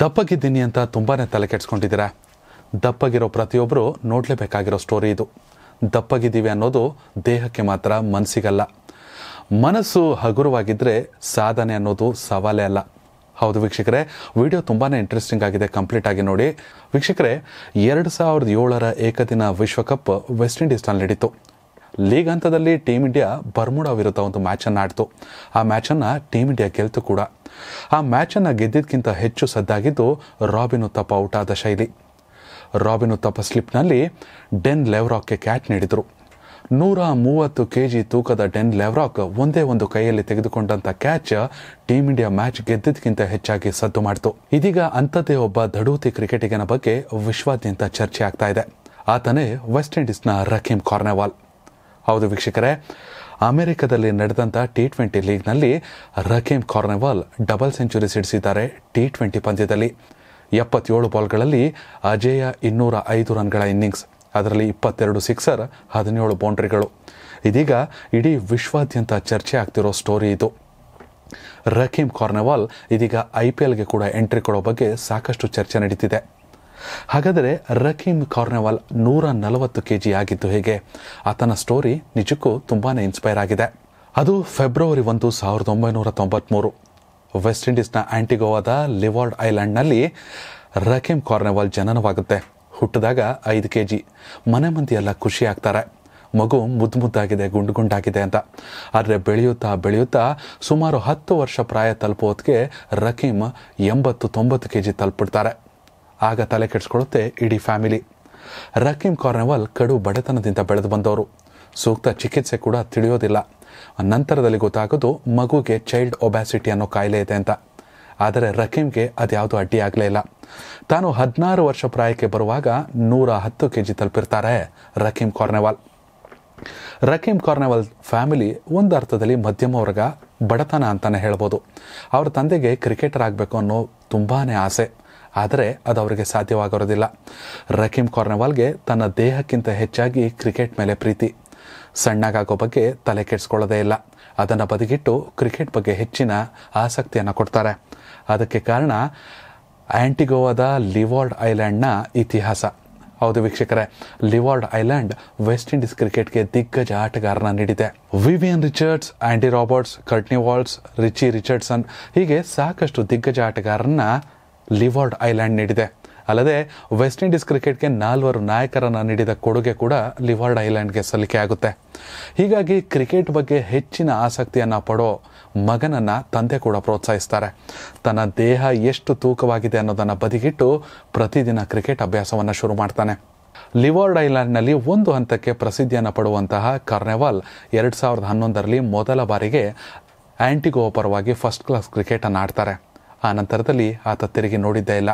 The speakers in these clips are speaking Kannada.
ದಪ್ಪಗಿದ್ದೀನಿ ಅಂತ ತುಂಬಾ ತಲೆ ಕೆಡ್ಸ್ಕೊಂಡಿದ್ದೀರಾ ದಪ್ಪಗಿರೋ ಪ್ರತಿಯೊಬ್ಬರು ನೋಡಲೇಬೇಕಾಗಿರೋ ಸ್ಟೋರಿ ಇದು ದಪ್ಪಗಿದ್ದೀವಿ ಅನ್ನೋದು ದೇಹಕ್ಕೆ ಮಾತ್ರ ಮನಸ್ಸಿಗಲ್ಲ ಮನಸ್ಸು ಹಗುರವಾಗಿದ್ದರೆ ಸಾಧನೆ ಅನ್ನೋದು ಸವಾಲೇ ಅಲ್ಲ ಹೌದು ವೀಕ್ಷಕರೇ ವಿಡಿಯೋ ತುಂಬಾ ಇಂಟ್ರೆಸ್ಟಿಂಗ್ ಆಗಿದೆ ಕಂಪ್ಲೀಟ್ ಆಗಿ ನೋಡಿ ವೀಕ್ಷಕರೇ ಎರಡು ಸಾವಿರದ ಏಳರ ಏಕದಿನ ವಿಶ್ವಕಪ್ ವೆಸ್ಟ್ ಇಂಡೀಸ್ನಲ್ಲಿ ನಡೀತು ಲೀಗ್ ಹಂತದಲ್ಲಿ ಟೀಮ್ ಇಂಡಿಯಾ ಬರ್ಮುಡಾ ವಿರುದ್ಧ ಒಂದು ಮ್ಯಾಚನ್ನು ಆಡ್ತು ಆ ಮ್ಯಾಚನ್ನು ಟೀಮ್ ಇಂಡಿಯಾ ಗೆಲ್ತು ಕೂಡ ಆ ಮ್ಯಾಚನ್ನು ಗೆದ್ದಿದ್ದಕ್ಕಿಂತ ಹೆಚ್ಚು ಸದ್ದಾಗಿದ್ದು ರಾಬಿನ್ ಉತ್ತಪ್ಪ ಔಟ್ ಆದ ಶೈಲಿ ರಾಬಿನ್ ಉತ್ತಪ್ಪ ಸ್ಲಿಪ್ನಲ್ಲಿ ಡೆನ್ ಲೆವ್ರಾಕ್ಗೆ ಕ್ಯಾಚ್ ನೀಡಿದರು ನೂರ ಮೂವತ್ತು ಕೆ ಜಿ ತೂಕದ ಡೆನ್ ಲೆವ್ರಾಕ್ ಒಂದೇ ಒಂದು ಕೈಯಲ್ಲಿ ತೆಗೆದುಕೊಂಡಂಥ ಕ್ಯಾಚ್ ಟೀಂ ಇಂಡಿಯಾ ಮ್ಯಾಚ್ ಗೆದ್ದಿದ್ದಕ್ಕಿಂತ ಹೆಚ್ಚಾಗಿ ಸದ್ದು ಮಾಡಿತು ಇದೀಗ ಅಂಥದ್ದೇ ಒಬ್ಬ ದಡೂತಿ ಕ್ರಿಕೆಟಿಗನ ಬಗ್ಗೆ ವಿಶ್ವಾದ್ಯಂತ ಚರ್ಚೆ ಆಗ್ತಾ ಇದೆ ಆತನೇ ವೆಸ್ಟ್ ಇಂಡೀಸ್ನ ರಕೀಮ್ ಕಾರ್ನೆವಾಲ್ ಹೌದು ವೀಕ್ಷಕರೇ ಅಮೆರಿಕದಲ್ಲಿ ನಡೆದಂಥ ಟಿ ಟ್ವೆಂಟಿ ಲೀಗ್ನಲ್ಲಿ ರಕೀಮ್ ಕಾರ್ನೆವಾಲ್ ಡಬಲ್ ಸೆಂಚುರಿ ಸಿಡಿಸಿದ್ದಾರೆ ಟಿ ಟ್ವೆಂಟಿ ಪಂದ್ಯದಲ್ಲಿ ಎಪ್ಪತ್ತೇಳು ಬಾಲ್ಗಳಲ್ಲಿ ಅಜೇಯ ಇನ್ನೂರ ಐದು ರನ್ಗಳ ಇನ್ನಿಂಗ್ಸ್ ಅದರಲ್ಲಿ ಇಪ್ಪತ್ತೆರಡು ಸಿಕ್ಸರ್ ಹದಿನೇಳು ಬೌಂಡ್ರಿಗಳು ಇದೀಗ ಇಡೀ ವಿಶ್ವಾದ್ಯಂತ ಚರ್ಚೆ ಆಗ್ತಿರೋ ಸ್ಟೋರಿ ಇದು ರಕೀಮ್ ಕಾರ್ನೆವಾಲ್ ಇದೀಗ ಐ ಪಿ ಎಲ್ಗೆ ಕೂಡ ಎಂಟ್ರಿ ಕೊಡೋ ಬಗ್ಗೆ ಸಾಕಷ್ಟು ಚರ್ಚೆ ನಡೀತಿದೆ ಹಾಗಾದರೆ ರಕೀಮ್ ಕಾರ್ನೆವಾಲ್ ನೂರ ನಲವತ್ತು ಕೆ ಜಿ ಆಗಿದ್ದು ಹೇಗೆ ಆತನ ಸ್ಟೋರಿ ನಿಜಕ್ಕೂ ತುಂಬಾ ಇನ್ಸ್ಪೈರ್ ಆಗಿದೆ ಅದು ಫೆಬ್ರವರಿ ಒಂದು ಸಾವಿರದ ಒಂಬೈನೂರ ತೊಂಬತ್ಮೂರು ವೆಸ್ಟ್ ಇಂಡೀಸ್ನ ಆಂಟಿಗೋವಾದ ಲಿವಾರ್ಡ್ ಐಲ್ಯಾಂಡ್ನಲ್ಲಿ ರಕೀಮ್ ಕಾರ್ನೆವಾಲ್ ಜನನವಾಗುತ್ತೆ ಹುಟ್ಟಿದಾಗ ಐದು ಕೆ ಜಿ ಮನೆ ಮಂದಿ ಎಲ್ಲ ಖುಷಿ ಆಗ್ತಾರೆ ಮಗು ಮುದ್ದು ಮುದ್ದಾಗಿದೆ ಗುಂಡು ಗುಂಡಾಗಿದೆ ಅಂತ ಆದರೆ ಬೆಳೆಯುತ್ತಾ ಬೆಳೆಯುತ್ತಾ ಸುಮಾರು ಹತ್ತು ವರ್ಷ ಪ್ರಾಯ ತಲುಪೋದಕ್ಕೆ ರಕೀಮ್ ಎಂಬತ್ತು ತೊಂಬತ್ತು ಕೆ ಜಿ ತಲುಪಿಡ್ತಾರೆ ಆಗ ತಲೆ ಕೆಡಿಸ್ಕೊಳ್ಳುತ್ತೆ ಇಡೀ ಫ್ಯಾಮಿಲಿ ರಕೀಮ್ ಕಾರ್ನವಾಲ್ ಕಡು ಬಡತನದಿಂದ ಬೆಳೆದು ಬಂದವರು ಸೂಕ್ತ ಚಿಕಿತ್ಸೆ ಕೂಡ ತಿಳಿಯೋದಿಲ್ಲ ನಂತರದಲ್ಲಿ ಗೊತ್ತಾಗೋದು ಮಗುಗೆ ಚೈಲ್ಡ್ ಒಬ್ಯಾಸಿಟಿ ಅನ್ನೋ ಕಾಯಿಲೆ ಇದೆ ಅಂತ ಆದರೆ ರಕೀಮ್ಗೆ ಅದ್ಯಾವುದೂ ಅಡ್ಡಿಯಾಗಲೇ ಇಲ್ಲ ತಾನು ಹದಿನಾರು ವರ್ಷ ಪ್ರಾಯಕ್ಕೆ ಬರುವಾಗ ನೂರ ಹತ್ತು ಕೆ ಜಿ ತಲುಪಿರ್ತಾರೆ Rahkeem Cornwall Rahkeem Cornwall family ಒಂದು ಅರ್ಥದಲ್ಲಿ ಮಧ್ಯಮ ವರ್ಗ ಬಡತನ ಅಂತಲೇ ಹೇಳ್ಬೋದು ಅವರ ತಂದೆಗೆ ಕ್ರಿಕೆಟರ್ ಆಗಬೇಕು ಅನ್ನೋ ತುಂಬಾ ಆಸೆ ಆದರೆ ಅದು ಅವರಿಗೆ ಸಾಧ್ಯವಾಗಿರೋದಿಲ್ಲ ರಕೀಮ್ ಕಾರ್ನವಾಲ್ಗೆ ತನ್ನ ದೇಹಕ್ಕಿಂತ ಹೆಚ್ಚಾಗಿ ಕ್ರಿಕೆಟ್ ಮೇಲೆ ಪ್ರೀತಿ ಸಣ್ಣಗಾಗೋ ಬಗ್ಗೆ ತಲೆ ಕೆಡಿಸ್ಕೊಳ್ಳೋದೇ ಇಲ್ಲ ಅದನ್ನು ಬದಿಗಿಟ್ಟು ಕ್ರಿಕೆಟ್ ಬಗ್ಗೆ ಹೆಚ್ಚಿನ ಆಸಕ್ತಿಯನ್ನು ಕೊಡ್ತಾರೆ ಅದಕ್ಕೆ ಕಾರಣ ಆ್ಯಂಟಿಗೋವಾದ ಲಿವಾರ್ಡ್ ಐಲ್ಯಾಂಡ್ನ ಇತಿಹಾಸ ಹೌದು ವೀಕ್ಷಕರೇ ಲಿವಾರ್ಡ್ ಐಲ್ಯಾಂಡ್ ವೆಸ್ಟ್ ಇಂಡೀಸ್ ಕ್ರಿಕೆಟ್ಗೆ ದಿಗ್ಗಜ ಆಟಗಾರನ ನೀಡಿದೆ Vivian Richards Andy Roberts Courtney Walsh Richie Richardson ಹೀಗೆ ಸಾಕಷ್ಟು ದಿಗ್ಗಜ ಆಟಗಾರರನ್ನ ಲಿವಾರ್ಡ್ ಐಲ್ಯಾಂಡ್ ನೀಡಿದೆ ಅಲ್ಲದೆ ವೆಸ್ಟ್ ಇಂಡೀಸ್ ಕ್ರಿಕೆಟ್ಗೆ ನಾಲ್ವರು ನಾಯಕರನ್ನು ನೀಡಿದ ಕೊಡುಗೆ ಕೂಡ ಲಿವಾರ್ಡ್ ಐಲ್ಯಾಂಡ್ಗೆ ಸಲ್ಲಿಕೆ ಆಗುತ್ತೆ ಹೀಗಾಗಿ ಕ್ರಿಕೆಟ್ ಬಗ್ಗೆ ಹೆಚ್ಚಿನ ಆಸಕ್ತಿಯನ್ನು ಪಡೋ ಮಗನನ್ನು ತಂದೆ ಕೂಡ ಪ್ರೋತ್ಸಾಹಿಸ್ತಾರೆ ತನ್ನ ದೇಹ ಎಷ್ಟು ತೂಕವಾಗಿದೆ ಅನ್ನೋದನ್ನು ಬದಿಗಿಟ್ಟು ಪ್ರತಿದಿನ ಕ್ರಿಕೆಟ್ ಅಭ್ಯಾಸವನ್ನು ಶುರು ಮಾಡ್ತಾನೆ ಲಿವಾರ್ಡ್ ಐಲ್ಯಾಂಡ್ನಲ್ಲಿ ಒಂದು ಹಂತಕ್ಕೆ ಪ್ರಸಿದ್ಧಿಯನ್ನು ಪಡುವಂತಹ ಕಾರ್ನೆವಾಲ್ ಎರಡು ಸಾವಿರದ ಹನ್ನೊಂದರಲ್ಲಿ ಮೊದಲ ಬಾರಿಗೆ ಆ್ಯಂಟಿಗೋ ಪರವಾಗಿ ಫಸ್ಟ್ ಕ್ಲಾಸ್ ಕ್ರಿಕೆಟನ್ನು ಆಡ್ತಾರೆ ಆ ನಂತರದಲ್ಲಿ ಆತ ತಿರುಗಿ ನೋಡಿದ್ದೇ ಇಲ್ಲ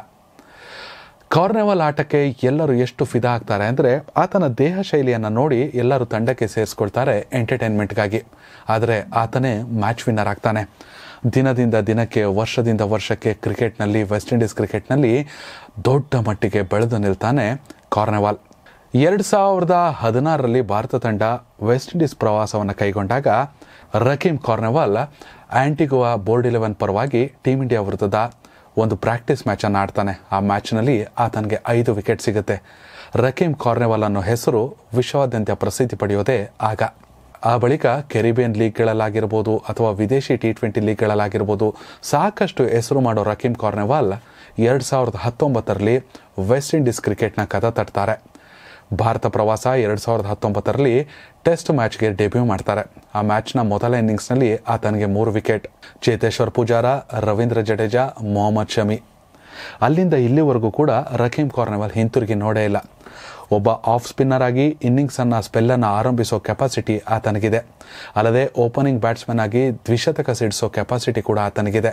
ಕಾರ್ನಿವಲ್ ಆಟಕ್ಕೆ ಎಲ್ಲರೂ ಎಷ್ಟು ಫಿದಾ ಆಗ್ತಾರೆ ಅಂದರೆ ಆತನ ದೇಹ ಶೈಲಿಯನ್ನು ನೋಡಿ ಎಲ್ಲರೂ ತಂಡಕ್ಕೆ ಸೇರಿಸ್ಕೊಳ್ತಾರೆ ಎಂಟರ್ಟೈನ್ಮೆಂಟ್ಗಾಗಿ ಆದರೆ ಆತನೇ ಮ್ಯಾಚ್ ವಿನ್ನರ್ ಆಗ್ತಾನೆ ದಿನದಿಂದ ದಿನಕ್ಕೆ ವರ್ಷದಿಂದ ವರ್ಷಕ್ಕೆ ಕ್ರಿಕೆಟ್ನಲ್ಲಿ ವೆಸ್ಟ್ ಇಂಡೀಸ್ ಕ್ರಿಕೆಟ್ನಲ್ಲಿ ದೊಡ್ಡ ಮಟ್ಟಿಗೆ ಬೆಳೆದು ನಿಲ್ತಾನೆ ಕಾರ್ನೆವಾಲ್ ಎರಡು ಸಾವಿರದ ಹದಿನಾರರಲ್ಲಿ ಭಾರತ ತಂಡ ವೆಸ್ಟ್ ಇಂಡೀಸ್ ಪ್ರವಾಸವನ್ನು ಕೈಗೊಂಡಾಗ Rahkeem Cornwall Antigua board eleven ಪರವಾಗಿ ಟೀಮ್ ಇಂಡಿಯಾ ವಿರುದ್ಧದ ಒಂದು ಪ್ರಾಕ್ಟೀಸ್ ಮ್ಯಾಚನ್ನು ಆಡ್ತಾನೆ ಆ ಮ್ಯಾಚ್ನಲ್ಲಿ ಆತನಿಗೆ ಐದು ವಿಕೆಟ್ ಸಿಗುತ್ತೆ ರಕೀಮ್ ಕಾರ್ನೆವಾಲ್ ಅನ್ನೋ ಹೆಸರು ವಿಶ್ವಾದ್ಯಂತ ಪ್ರಸಿದ್ಧಿ ಪಡೆಯೋದೇ ಆಗ ಆ ಬಳಿಕ ಕೆರಿಬಿಯನ್ ಲೀಗ್ಗಳಲ್ಲಾಗಿರ್ಬೋದು ಅಥವಾ ವಿದೇಶಿ ಟಿ ಟ್ವೆಂಟಿ ಲೀಗ್ಗಳಲ್ಲಾಗಿರ್ಬೋದು ಸಾಕಷ್ಟು ಹೆಸರು ಮಾಡೋ ರಕೀಮ್ ಕಾರ್ನೆವಾಲ್ ಎರಡು ಸಾವಿರದ ಹತ್ತೊಂಬತ್ತರಲ್ಲಿ ವೆಸ್ಟ್ ಇಂಡೀಸ್ ಕ್ರಿಕೆಟ್ನ ಕದ ತಡ್ತಾರೆ ಭಾರತ ಪ್ರವಾಸ ಎರಡು ಸಾವಿರದ ಹತ್ತೊಂಬತ್ತರಲ್ಲಿ ಟೆಸ್ಟ್ ಮ್ಯಾಚ್ಗೆ ಡೆಬ್ಯೂ ಮಾಡ್ತಾರೆ ಆ ಮ್ಯಾಚ್ನ ಮೊದಲ ಇನ್ನಿಂಗ್ಸ್ನಲ್ಲಿ ಆತನಿಗೆ ಮೂರು ವಿಕೆಟ್ ಚೇತೇಶ್ವರ್ ಪೂಜಾರ ರವೀಂದ್ರ ಜಡೇಜಾ ಮೊಹಮ್ಮದ್ ಶಮಿ ಅಲ್ಲಿಂದ ಇಲ್ಲಿವರೆಗೂ ಕೂಡ ರಕೀಂ ಕಾರ್ನವಲ್ ಹಿಂತಿರುಗಿ ನೋಡೇ ಇಲ್ಲ ಒಬ್ಬ ಆಫ್ ಸ್ಪಿನ್ನರ್ ಆಗಿ ಇನ್ನಿಂಗ್ಸನ್ನು ಸ್ಪೆಲ್ಲನ್ನು ಆರಂಭಿಸೋ ಕೆಪಾಸಿಟಿ ಆತನಿಗಿದೆ ಅಲ್ಲದೆ ಓಪನಿಂಗ್ ಬ್ಯಾಟ್ಸ್ಮನ್ ಆಗಿ ದ್ವಿಶತಕ ಸಿಡಿಸೋ ಕೆಪಾಸಿಟಿ ಕೂಡ ಆತನಿಗಿದೆ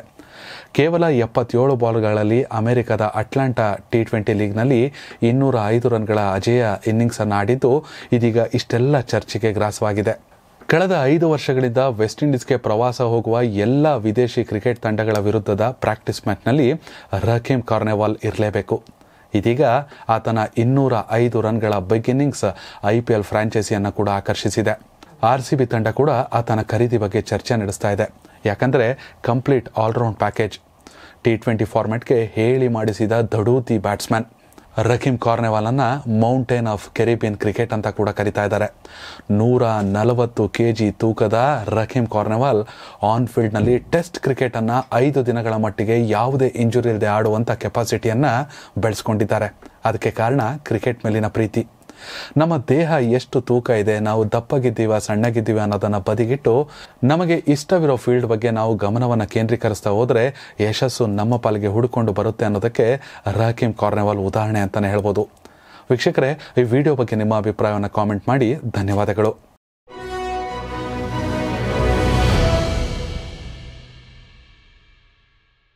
ಕೇವಲ ಎಪ್ಪತ್ತೇಳು ಬಾಲ್ಗಳಲ್ಲಿ ಅಮೆರಿಕದ ಅಟ್ಲಾಂಟಾ ಟಿ ಟ್ವೆಂಟಿ ಲೀಗ್ನಲ್ಲಿ ಇನ್ನೂರ ಐದು ರನ್ಗಳ ಅಜೇಯ ಇನ್ನಿಂಗ್ಸನ್ನು ಆಡಿದ್ದು ಇದೀಗ ಇಷ್ಟೆಲ್ಲ ಚರ್ಚೆಗೆ ಗ್ರಾಸವಾಗಿದೆ ಕಳೆದ ಐದು ವರ್ಷಗಳಿಂದ ವೆಸ್ಟ್ ಇಂಡೀಸ್ಗೆ ಪ್ರವಾಸ ಹೋಗುವ ಎಲ್ಲ ವಿದೇಶಿ ಕ್ರಿಕೆಟ್ ತಂಡಗಳ ವಿರುದ್ಧದ ಪ್ರಾಕ್ಟೀಸ್ ಮ್ಯಾಚ್ನಲ್ಲಿ ರಕೀಮ್ ಕಾರ್ನೆವಾಲ್ ಇರಲೇಬೇಕು ಇದೀಗ ಆತನ ಇನ್ನೂರ ಐದು ರನ್ಗಳ beginnings innings I P L ಫ್ರಾಂಚೈಸಿಯನ್ನು ಕೂಡ ಆಕರ್ಷಿಸಿದೆ ಆರ್ ಸಿ ಬಿ ತಂಡ ಕೂಡ ಆತನ ಖರೀದಿ ಬಗ್ಗೆ ಚರ್ಚೆ ನಡೆಸ್ತಾ ಇದೆ ಯಾಕಂದರೆ complete all-round package T twenty ಫಾರ್ಮೆಟ್ಗೆ ಹೇಳಿ ಮಾಡಿಸಿದ ದಡೂತಿ ಬ್ಯಾಟ್ಸ್ಮನ್ ರಖೀಮ್ ಕಾರ್ನೆವಾಲನ್ನು ಮೌಂಟೇನ್ ಆಫ್ ಕೆರಿಬಿಯನ್ ಕ್ರಿಕೆಟ್ ಅಂತ ಕೂಡ ಕರಿತಾ ಇದ್ದಾರೆ ನೂರ ನಲವತ್ತು ಕೆ ಜಿ ತೂಕದ ರಖೀಮ್ ಕಾರ್ನೆವಾಲ್ ಆನ್ ಟೆಸ್ಟ್ ಕ್ರಿಕೆಟನ್ನು ಐದು ದಿನಗಳ ಮಟ್ಟಿಗೆ ಯಾವುದೇ ಇಂಜುರಿ ಇಲ್ಲದೆ ಆಡುವಂಥ ಕೆಪಾಸಿಟಿಯನ್ನು ಬೆಳೆಸ್ಕೊಂಡಿದ್ದಾರೆ ಅದಕ್ಕೆ ಕಾರಣ ಕ್ರಿಕೆಟ್ ಮೇಲಿನ ಪ್ರೀತಿ ನಮ್ಮ ದೇಹ ಎಷ್ಟು ತೂಕ ಇದೆ ನಾವು ದಪ್ಪಗಿದ್ದೀವ ಸಣ್ಣಗಿದ್ದೀವಿ ಅನ್ನೋದನ್ನು ಬದಿಗಿಟ್ಟು ನಮಗೆ ಇಷ್ಟವಿರೋ ಫೀಲ್ಡ್ ಬಗ್ಗೆ ನಾವು ಗಮನವನ್ನು ಕೇಂದ್ರೀಕರಿಸ್ತಾ ಹೋದರೆ ಯಶಸ್ಸು ನಮ್ಮ ಪಾಲಿಗೆ ಹುಡುಕೊಂಡು ಬರುತ್ತೆ ಅನ್ನೋದಕ್ಕೆ ರಾಕಿಂ ಕಾರ್ನೆವಾಲ್ ಉದಾಹರಣೆ ಅಂತಲೇ ಹೇಳ್ಬೋದು ವೀಕ್ಷಕರೇ ಈ ವಿಡಿಯೋ ಬಗ್ಗೆ ನಿಮ್ಮ ಅಭಿಪ್ರಾಯವನ್ನು ಕಾಮೆಂಟ್ ಮಾಡಿ ಧನ್ಯವಾದಗಳು